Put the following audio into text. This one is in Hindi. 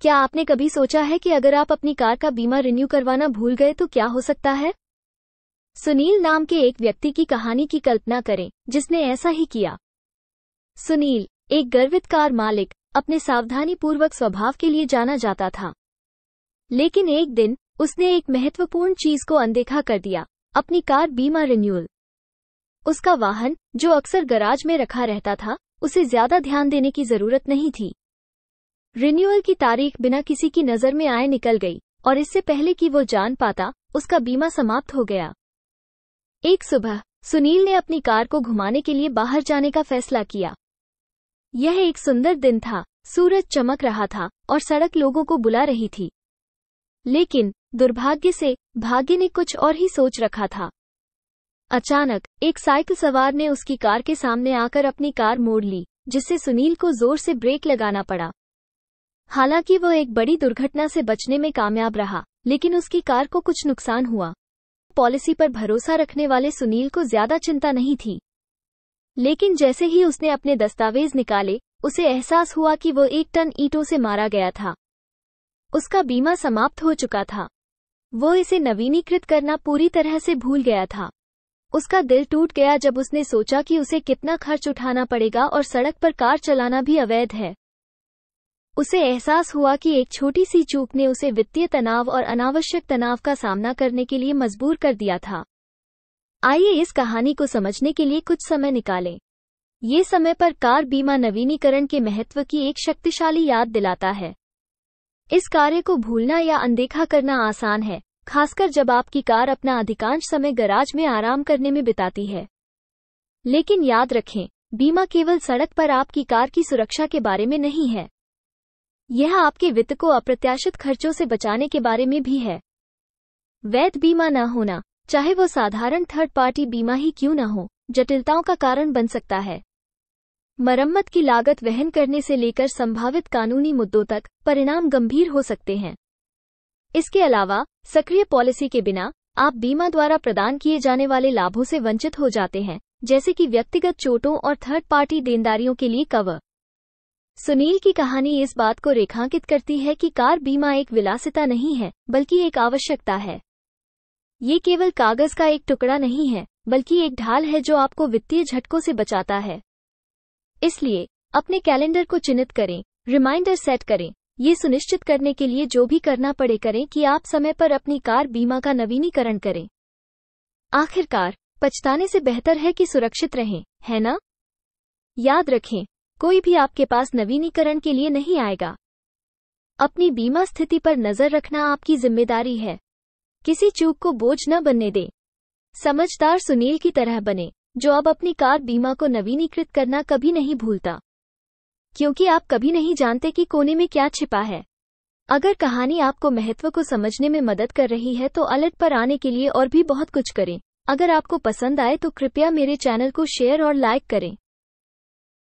क्या आपने कभी सोचा है कि अगर आप अपनी कार का बीमा रिन्यू करवाना भूल गए तो क्या हो सकता है सुनील नाम के एक व्यक्ति की कहानी की कल्पना करें जिसने ऐसा ही किया सुनील एक गर्वित कार मालिक अपने सावधानी पूर्वक स्वभाव के लिए जाना जाता था लेकिन एक दिन उसने एक महत्वपूर्ण चीज को अनदेखा कर दिया अपनी कार बीमा रिन्यूअल उसका वाहन जो अक्सर गराज में रखा रहता था उसे ज्यादा ध्यान देने की जरूरत नहीं थी रिन्यूअल की तारीख बिना किसी की नजर में आए निकल गई और इससे पहले कि वो जान पाता उसका बीमा समाप्त हो गया एक सुबह सुनील ने अपनी कार को घुमाने के लिए बाहर जाने का फैसला किया यह एक सुंदर दिन था सूरज चमक रहा था और सड़क लोगों को बुला रही थी लेकिन दुर्भाग्य से भाग्य ने कुछ और ही सोच रखा था अचानक एक साइकिल सवार ने उसकी कार के सामने आकर अपनी कार मोड़ ली जिससे सुनील को जोर से ब्रेक लगाना पड़ा हालांकि वो एक बड़ी दुर्घटना से बचने में कामयाब रहा लेकिन उसकी कार को कुछ नुकसान हुआ पॉलिसी पर भरोसा रखने वाले सुनील को ज्यादा चिंता नहीं थी लेकिन जैसे ही उसने अपने दस्तावेज निकाले उसे एहसास हुआ कि वो एक टन ईटों से मारा गया था उसका बीमा समाप्त हो चुका था वो इसे नवीनीकृत करना पूरी तरह से भूल गया था उसका दिल टूट गया जब उसने सोचा कि उसे कितना खर्च उठाना पड़ेगा और सड़क पर कार चलाना भी अवैध है उसे एहसास हुआ कि एक छोटी सी चूक ने उसे वित्तीय तनाव और अनावश्यक तनाव का सामना करने के लिए मजबूर कर दिया था आइए इस कहानी को समझने के लिए कुछ समय निकालें ये समय पर कार बीमा नवीनीकरण के महत्व की एक शक्तिशाली याद दिलाता है इस कार्य को भूलना या अनदेखा करना आसान है खासकर जब आपकी कार अपना अधिकांश समय गराज में आराम करने में बिताती है लेकिन याद रखें बीमा केवल सड़क पर आपकी कार की सुरक्षा के बारे में नहीं है यह आपके वित्त को अप्रत्याशित खर्चों से बचाने के बारे में भी है वैध बीमा न होना चाहे वो साधारण थर्ड पार्टी बीमा ही क्यों न हो जटिलताओं का कारण बन सकता है मरम्मत की लागत वहन करने से लेकर संभावित कानूनी मुद्दों तक परिणाम गंभीर हो सकते हैं इसके अलावा सक्रिय पॉलिसी के बिना आप बीमा द्वारा प्रदान किए जाने वाले लाभों से वंचित हो जाते हैं जैसे कि व्यक्तिगत चोटों और थर्ड पार्टी देनदारियों के लिए कवर सुनील की कहानी इस बात को रेखांकित करती है कि कार बीमा एक विलासिता नहीं है बल्कि एक आवश्यकता है ये केवल कागज का एक टुकड़ा नहीं है बल्कि एक ढाल है जो आपको वित्तीय झटकों से बचाता है इसलिए अपने कैलेंडर को चिन्हित करें रिमाइंडर सेट करें ये सुनिश्चित करने के लिए जो भी करना पड़े करें कि आप समय पर अपनी कार बीमा का नवीनीकरण करें आखिरकार पछताने से बेहतर है कि सुरक्षित रहें है ना? याद रखें कोई भी आपके पास नवीनीकरण के लिए नहीं आएगा अपनी बीमा स्थिति पर नजर रखना आपकी जिम्मेदारी है किसी चूक को बोझ न बनने दें समझदार सुनील की तरह बने जो अब अपनी कार बीमा को नवीनीकृत करना कभी नहीं भूलता क्योंकि आप कभी नहीं जानते कि कोने में क्या छिपा है अगर कहानी आपको महत्व को समझने में मदद कर रही है तो अलर्ट पर आने के लिए और भी बहुत कुछ करें अगर आपको पसंद आए तो कृपया मेरे चैनल को शेयर और लाइक करें